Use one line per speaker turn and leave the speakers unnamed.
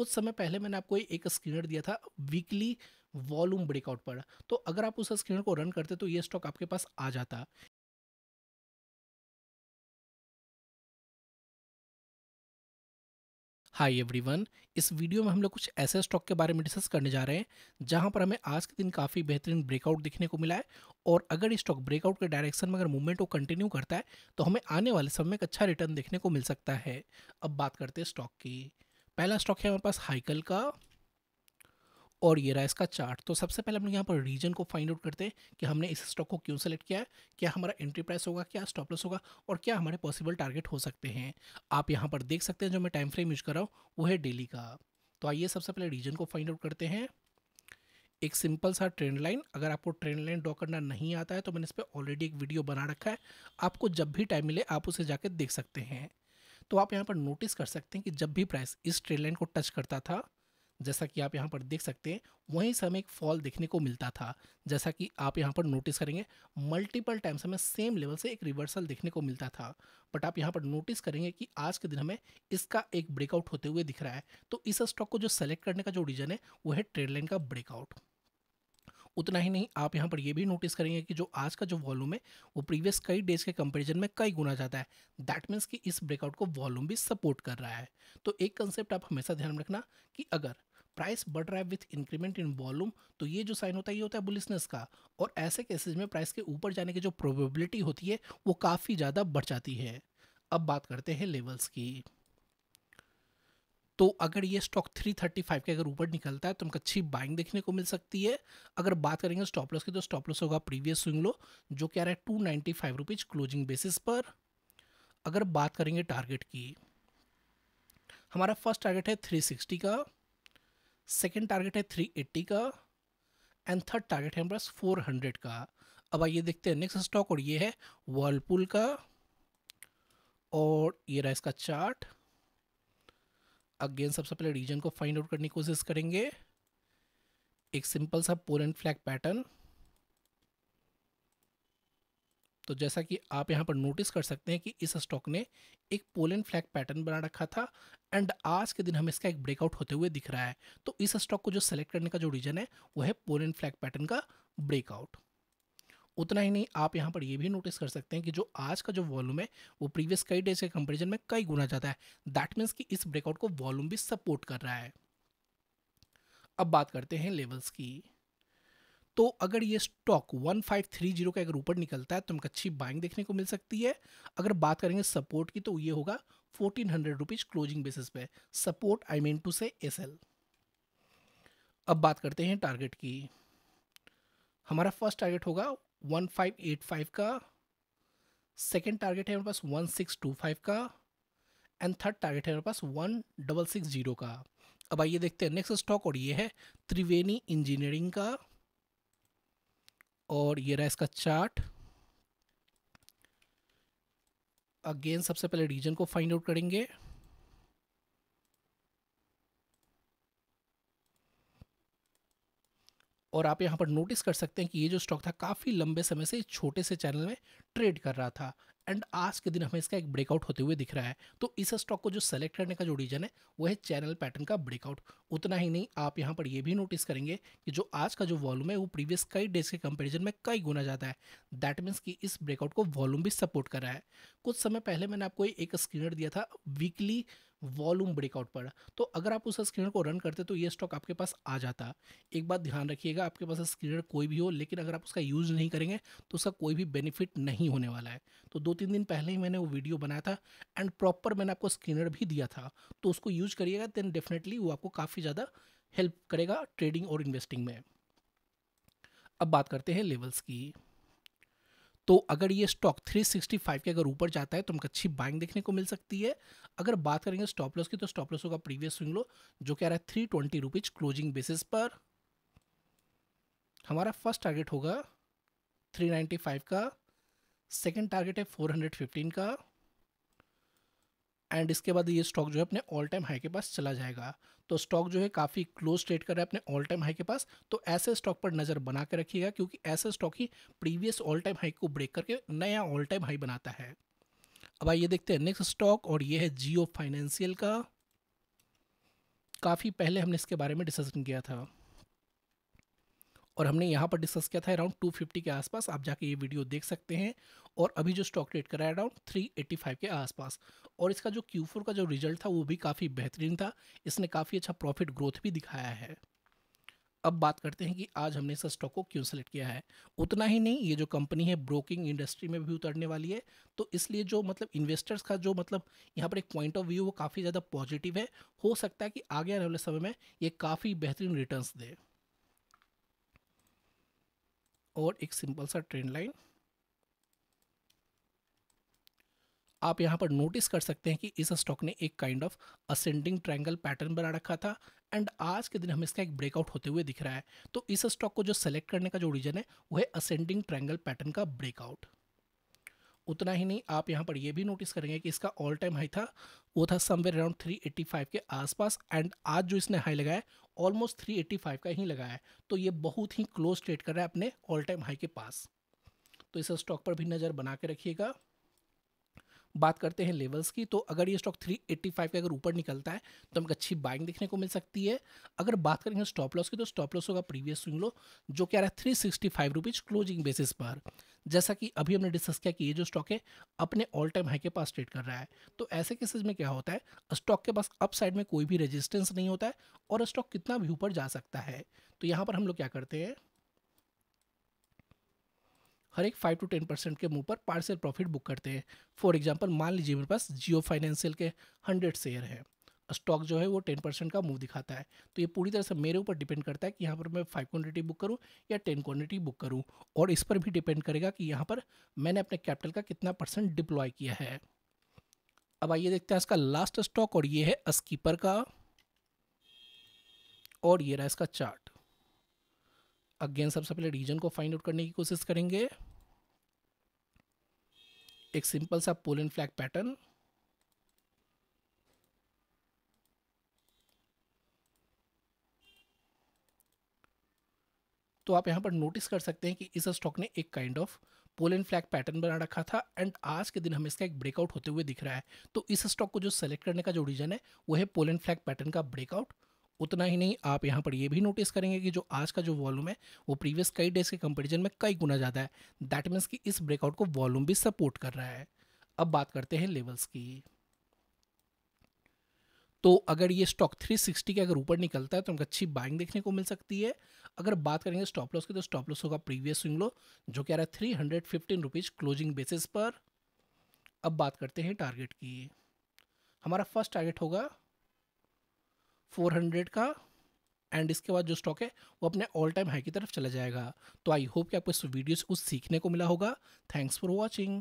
कुछ समय पहले मैंने आपको एक स्क्रीनर दिया था वीकली वॉल्यूम ब्रेकआउट पर तो अगर आप उस स्क्रीनर को रन करते तो ये स्टॉक आपके पास आ जाता हाय एवरीवन इस वीडियो में हम लोग कुछ ऐसे स्टॉक के बारे में डिस्कस करने जा रहे हैं जहां पर हमें आज के दिन काफ़ी बेहतरीन ब्रेकआउट दिखने को मिला है और अगर स्टॉक ब्रेकआउट के डायरेक्शन में अगर मूवमेंट को कंटिन्यू करता है तो हमें आने वाले समय में एक अच्छा रिटर्न देखने को मिल सकता है अब बात करते हैं स्टॉक की पहला स्टॉक है हमारे पास हाइकल का और ये रहा इसका चार्ट तो सबसे पहले हम लोग यहाँ पर रीजन को फाइंड आउट करते हैं कि हमने इस स्टॉक को क्यों सेलेक्ट किया है क्या हमारा एंट्री प्राइस होगा क्या स्टॉप लॉस होगा और क्या हमारे पॉसिबल टारगेट हो सकते हैं आप यहाँ पर देख सकते हैं जो मैं टाइम फ्रेम यूज कर रहा हूँ वो है डेली का तो आइए सबसे पहले रीजन को फाइंड आउट करते हैं एक सिंपल सा ट्रेंड लाइन अगर आपको ट्रेंड लाइन ड्रॉ करना नहीं आता है तो मैंने इस पर ऑलरेडी एक वीडियो बना रखा है आपको जब भी टाइम मिले आप उसे जाकर देख सकते हैं तो आप यहाँ पर नोटिस कर सकते हैं कि जब भी प्राइस इस ट्रेड लाइन को टच करता था जैसा कि आप यहाँ पर देख सकते हैं वहीं से हमें एक फॉल देखने को मिलता था जैसा कि आप यहाँ पर नोटिस करेंगे मल्टीपल टाइम्स हमें सेम लेवल से एक रिवर्सल देखने को मिलता था बट आप यहाँ पर नोटिस करेंगे कि आज के दिन हमें इसका एक ब्रेकआउट होते हुए दिख रहा है तो इस स्टॉक को जो सेलेक्ट करने का जो रीजन है वो है ट्रेड लाइन का ब्रेकआउट उतना ही नहीं आप यहाँ पर यह भी नोटिस करेंगे कि जो आज का जो वॉल्यूम है वो प्रीवियस कई डेज के कंपेरिजन में कई गुना जाता है दैट मीन्स कि इस ब्रेकआउट को वॉल्यूम भी सपोर्ट कर रहा है तो एक कंसेप्ट आप हमेशा ध्यान में रखना कि अगर प्राइस बढ़ रहा है विथ इंक्रीमेंट इन वॉल्यूम तो ये जो साइन होता है ये होता है बुलिसनेस का और ऐसे केसेज में प्राइस के ऊपर जाने की जो प्रोबेबिलिटी होती है वो काफ़ी ज़्यादा बढ़ जाती है अब बात करते हैं लेवल्स की तो अगर ये स्टॉक 335 के अगर ऊपर निकलता है तो हमको अच्छी बाइंग देखने को मिल सकती है अगर बात करेंगे स्टॉप लॉस की तो स्टॉप लॉस होगा प्रीवियस स्विंग लो जो क्या रहा है two ninety five rupees closing basis पर अगर बात करेंगे टारगेट की हमारा फर्स्ट टारगेट है थ्री सिक्सटी का सेकेंड टारगेट है थ्री एट्टी का एंड थर्ड टारगेट है हमारे पास फोर हंड्रेड का अब आइए देखते हैं नेक्स्ट स्टॉक और ये है वर्लपूल का और ये रहा इसका चार्ट अगेन सबसे पहले रीजन को फाइंड आउट करने की कोशिश करेंगे एक सिंपल सा एंड फ्लैग पैटर्न तो जैसा कि आप यहाँ पर नोटिस कर सकते हैं कि इस स्टॉक ने एक पोलेंड फ्लैग पैटर्न बना रखा था एंड आज के दिन हमें इसका एक ब्रेकआउट होते हुए दिख रहा है तो इस स्टॉक को जो सेलेक्ट करने का जो रीजन है वो है पोलेंड फ्लैग पैटर्न का ब्रेकआउट उतना ही नहीं आप यहाँ पर ये भी नोटिस कर सकते हैं कि जो आज का जो वॉल्यूम है वो प्रीवियस कई डेज के कंपेरिजन में कई गुना जाता है दैट मीन्स कि इस ब्रेकआउट को वॉल्यूम भी सपोर्ट कर रहा है अब बात करते हैं लेवल्स की तो अगर ये स्टॉक 1530 का अगर ऊपर निकलता है तो हमको अच्छी बाइंग देखने को मिल सकती है अगर बात करेंगे सपोर्ट की तो ये होगा fourteen hundred rupees closing basis पे सपोर्ट आई मीन टू से एस अब बात करते हैं टारगेट की हमारा फर्स्ट टारगेट होगा 1585 का सेकेंड टारगेट है मेरे पास 1625 का एंड थर्ड टारगेट है मेरे पास 1660 का अब आइए देखते हैं नेक्स्ट स्टॉक और ये है त्रिवेणी इंजीनियरिंग का और ये रहा इसका चार्ट अगेन सबसे पहले रीजन को फाइंड आउट करेंगे और आप यहाँ पर नोटिस कर सकते हैं कि ये जो स्टॉक था काफ़ी लंबे समय से छोटे से चैनल में ट्रेड कर रहा था एंड आज के दिन हमें इसका एक ब्रेकआउट होते हुए दिख रहा है तो इस स्टॉक को जो सेलेक्ट करने का जो रीजन है वो है चैनल पैटर्न का ब्रेकआउट उतना ही नहीं आप यहाँ पर ये भी नोटिस करेंगे कि जो आज का जो वॉल्यूम है वो प्रीवियस कई डेज के कंपेरिजन में कई गुना ज़्यादा है दैट मीन्स कि इस ब्रेकआउट को वॉल्यूम भी सपोर्ट कर रहा है कुछ समय पहले मैंने आपको एक स्क्रीनर दिया था वीकली वॉल्यूम ब्रेकआउट पर तो अगर आप उस स्क्रीनर को रन करते तो ये स्टॉक आपके पास आ जाता एक बात ध्यान रखिएगा आपके पास स्क्रीनर कोई भी हो लेकिन अगर आप उसका यूज़ नहीं करेंगे तो उसका कोई भी बेनिफिट नहीं होने वाला है तो दो तीन दिन पहले ही मैंने वो वीडियो बनाया था एंड प्रॉपर मैंने आपको स्क्रीनर भी दिया था तो उसको यूज करिएगा देन डेफिनेटली वो आपको काफ़ी ज़्यादा हेल्प करेगा ट्रेडिंग और इन्वेस्टिंग में अब बात करते हैं लेवल्स की तो अगर ये स्टॉक 365 के अगर ऊपर जाता है तो हमको अच्छी बाइंग देखने को मिल सकती है अगर बात करेंगे स्टॉप लॉस की तो स्टॉप लॉस होगा प्रीवियस स्विंग लो जो कह रहा है three twenty rupees closing basis पर हमारा फर्स्ट टारगेट होगा 395 का सेकेंड टारगेट है 415 का एंड इसके बाद ये स्टॉक जो है अपने ऑल टाइम हाई के पास चला जाएगा तो स्टॉक जो है काफ़ी क्लोज ट्रेड कर रहा है अपने ऑल टाइम हाई के पास तो ऐसे स्टॉक पर नज़र बना के रखिएगा क्योंकि ऐसे स्टॉक ही प्रीवियस ऑल टाइम हाई को ब्रेक करके नया ऑल टाइम हाई बनाता है अब आइए देखते हैं नेक्स्ट स्टॉक और ये है जियो फाइनेंशियल का काफ़ी पहले हमने इसके बारे में डिस्कशन किया था और हमने यहाँ पर डिस्कस किया था अराउंड 250 के आसपास आप जाके ये वीडियो देख सकते हैं और अभी जो स्टॉक ट्रेड करा है अराउंड 385 के आसपास और इसका जो फोर का जो रिजल्ट था वो भी काफ़ी बेहतरीन था इसने काफ़ी अच्छा प्रॉफिट ग्रोथ भी दिखाया है अब बात करते हैं कि आज हमने इस स्टॉक को क्यों सेलेक्ट किया है उतना ही नहीं ये जो कंपनी है ब्रोकिंग इंडस्ट्री में भी उतरने वाली है तो इसलिए जो मतलब इन्वेस्टर्स का जो मतलब यहाँ पर एक पॉइंट ऑफ व्यू वो काफ़ी ज़्यादा पॉजिटिव है हो सकता है कि आगे आने वाले समय में ये काफ़ी बेहतरीन रिटर्न्स दे और एक सिंपल सा ट्रेंड लाइन आप यहां पर नोटिस कर सकते हैं कि इस स्टॉक ने एक kind of ascending triangle pattern बना रखा था एंड आज के दिन हमें इसका एक ब्रेकआउट होते हुए दिख रहा है तो इस स्टॉक को जो सेलेक्ट करने का जो रीजन है वो है असेंडिंग ट्रायंगल पैटर्न का ब्रेकआउट उतना ही नहीं आप यहाँ पर यह भी नोटिस करेंगे कि इसका ऑल टाइम हाई था वो था समवेयर अराउंड 385 के आसपास एंड आज जो इसने हाई लगाया ऑलमोस्ट 385 का ही लगाया है तो ये बहुत ही क्लोज ट्रेड कर रहा है अपने ऑल टाइम हाई के पास तो इस स्टॉक पर भी नज़र बना के रखिएगा बात करते हैं लेवल्स की तो अगर ये स्टॉक 385 के अगर ऊपर निकलता है तो हमें अच्छी बाइंग देखने को मिल सकती है अगर बात करेंगे स्टॉप लॉस की तो स्टॉप लॉस होगा प्रीवियस स्विंग लो जो क्या रहा है थ्री सिक्सटी क्लोजिंग बेसिस पर जैसा कि अभी हमने डिस्कस किया कि ये जो स्टॉक है अपने ऑल टाइम हाई के पास ट्रेड कर रहा है तो ऐसे केसेस में क्या होता है स्टॉक के पास अप साइड में कोई भी रेजिस्टेंस नहीं होता है और स्टॉक कितना भी ऊपर जा सकता है तो यहाँ पर हम लोग क्या करते हैं हर एक फाइव टू टेन परसेंट के मुंह पर पार्सल प्रॉफिट बुक करते हैं फॉर एग्जाम्पल मान लीजिए मेरे पास जियो फाइनेंशियल के हंड्रेड शेयर हैं स्टॉक जो है वो टेन परसेंट का मूव दिखाता है तो ये पूरी तरह से मेरे ऊपर डिपेंड करता है कि यहाँ पर मैं फाइव क्वान्टिटी बुक करूँ या टेन क्वान्टिटी बुक करूँ और इस पर भी डिपेंड करेगा कि यहाँ पर मैंने अपने कैपिटल का कितना परसेंट डिप्लॉय किया है अब आइए देखते हैं इसका लास्ट स्टॉक और ये है स्कीपर का और ये रहा इसका चार्ट अगेन सबसे पहले रीजन को फाइंड आउट करने की कोशिश करेंगे एक सिंपल सा पोलन फ्लैग पैटर्न तो आप यहाँ पर नोटिस कर सकते हैं कि इस स्टॉक ने एक kind of pole and flag pattern बना रखा था एंड आज के दिन हमें इसका एक ब्रेकआउट होते हुए दिख रहा है तो इस स्टॉक को जो सेलेक्ट करने का जो रीजन है वो है पोल एंड फ्लैग पैटर्न का ब्रेकआउट उतना ही नहीं आप यहाँ पर ये भी नोटिस करेंगे कि जो आज का जो वॉल्यूम है वो प्रीवियस कई डेज के कंपेरिजन में कई गुना ज़्यादा है दैट मीन्स कि इस ब्रेकआउट को वॉल्यूम भी सपोर्ट कर रहा है अब बात करते हैं लेवल्स की तो अगर ये स्टॉक 360 के अगर ऊपर निकलता है तो हमको अच्छी बाइंग देखने को मिल सकती है अगर बात करेंगे स्टॉप लॉस की तो स्टॉप लॉस होगा प्रीवियस स्विंग लो जो कह रहा है three hundred fifteen rupees closing basis पर अब बात करते हैं टारगेट की हमारा फर्स्ट टारगेट होगा फोर हंड्रेड का एंड इसके बाद जो स्टॉक है वो अपने ऑल टाइम हाई की तरफ चला जाएगा तो आई होप कि आपको इस वीडियो से कुछ सीखने को मिला होगा थैंक्स फॉर वॉचिंग